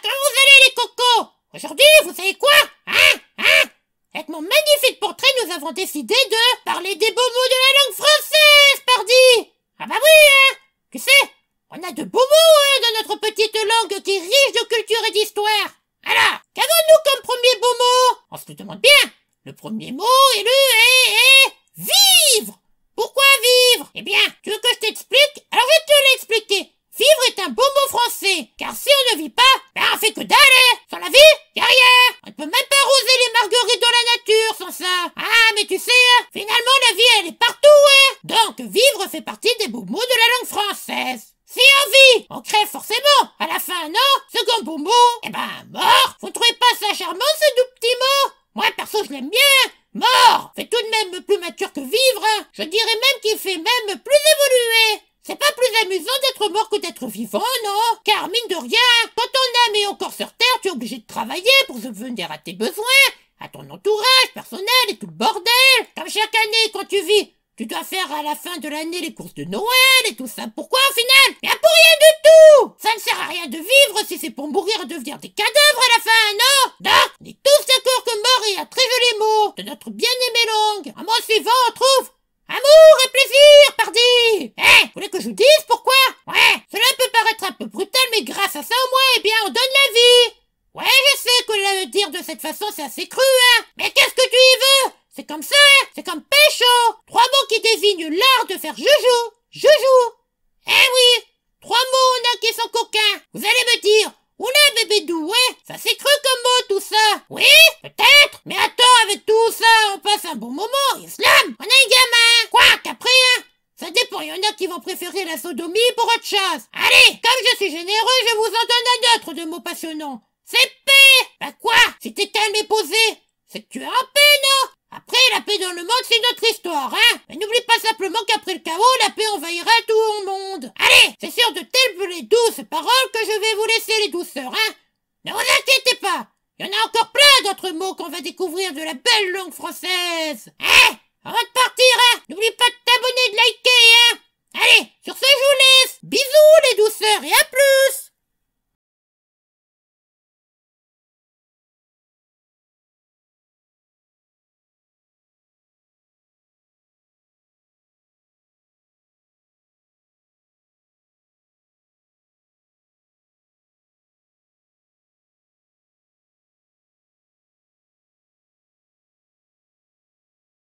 comment hein, vous allez les cocos Aujourd'hui, vous savez quoi Hein Hein Avec mon magnifique portrait, nous avons décidé de parler des beaux mots de la langue française, pardi Ah bah oui, hein Tu sais, on a de beaux mots, hein, dans notre petite langue qui est riche de culture et d'histoire Alors, qu'avons-nous comme premier beau mot On se demande bien Le premier mot est le « Sans la vie, y'a On ne peut même pas roser les marguerites de la nature sans ça Ah, mais tu sais, hein, finalement la vie elle est partout, hein Donc vivre fait partie des beaux mots de la langue française si on vit, on crée forcément, à la fin, non Second beau mot, eh ben, mort Vous trouvez pas ça charmant, ce doux petit mot Moi, perso, je l'aime bien Mort fait tout de même plus mature que vivre, hein. Je dirais même qu'il fait même plus d'être mort que d'être vivant, non Car mine de rien, quand ton âme est encore sur Terre, tu es obligé de travailler pour subvenir à tes besoins, à ton entourage personnel et tout le bordel. Comme chaque année, quand tu vis, tu dois faire à la fin de l'année les courses de Noël et tout ça. Pourquoi au final Y'a pour rien du tout Ça ne sert à rien de vivre si c'est pour mourir et devenir des cadavres à la fin, non Donc, on est tous d'accord que mort est un très joli mot de notre bien aimé longue Un mot suivant, on trouve Amour et plaisir, pardi Eh, vous voulez que je vous dise cette façon, c'est assez cru, hein Mais qu'est-ce que tu y veux C'est comme ça, hein C'est comme pécho Trois mots qui désignent l'art de faire joujou Joujou Eh oui Trois mots, on a qui sont coquins Vous allez me dire, oula bébé doux, ouais Ça c'est cru comme mot, tout ça Oui Peut-être Mais attends, avec tout ça, on passe un bon moment, Islam On est un gamin hein. Quoi Qu'après, hein ça dépend, il y en a qui vont préférer la sodomie pour autre chose. Allez, comme je suis généreux, je vous en donne un autre de mots passionnants. C'est paix Bah quoi C'était et posé C'est tu en paix, non après, la paix dans le monde, c'est notre histoire, hein Mais n'oublie pas simplement qu'après le chaos, la paix envahira tout le monde Allez C'est sur de telles douces paroles que je vais vous laisser les douceurs, hein Ne vous inquiétez pas Il y en a encore plein d'autres mots qu'on va découvrir de la belle langue française Hein Avant de partir, hein N'oublie pas de t'abonner, de liker, hein